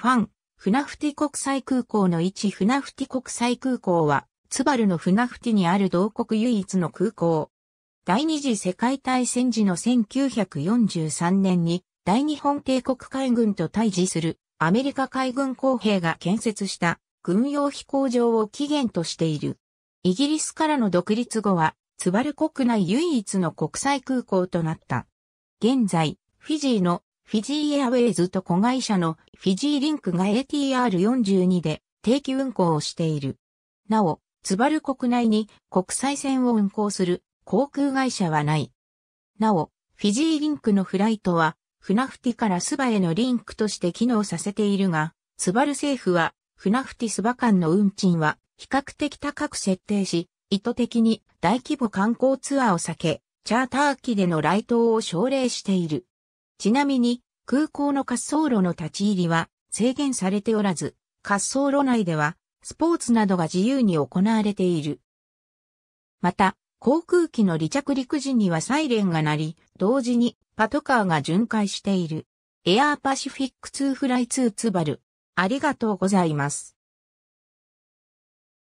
ファン、船フティ国際空港の位置船フティ国際空港は、ツバルの船フティにある同国唯一の空港。第二次世界大戦時の1943年に、大日本帝国海軍と対峙するアメリカ海軍工兵が建設した軍用飛行場を起源としている。イギリスからの独立後は、ツバル国内唯一の国際空港となった。現在、フィジーのフィジーエアウェイズと子会社のフィジーリンクが ATR42 で定期運行をしている。なお、ツバル国内に国際線を運行する航空会社はない。なお、フィジーリンクのフライトは、フナフティからスバへのリンクとして機能させているが、ツバル政府は、フナフティスバ間の運賃は比較的高く設定し、意図的に大規模観光ツアーを避け、チャーター機での来島を奨励している。ちなみに、空港の滑走路の立ち入りは制限されておらず、滑走路内ではスポーツなどが自由に行われている。また、航空機の離着陸時にはサイレンが鳴り、同時にパトカーが巡回している。エアーパシフィック2フライ2ツバル。ありがとうございます。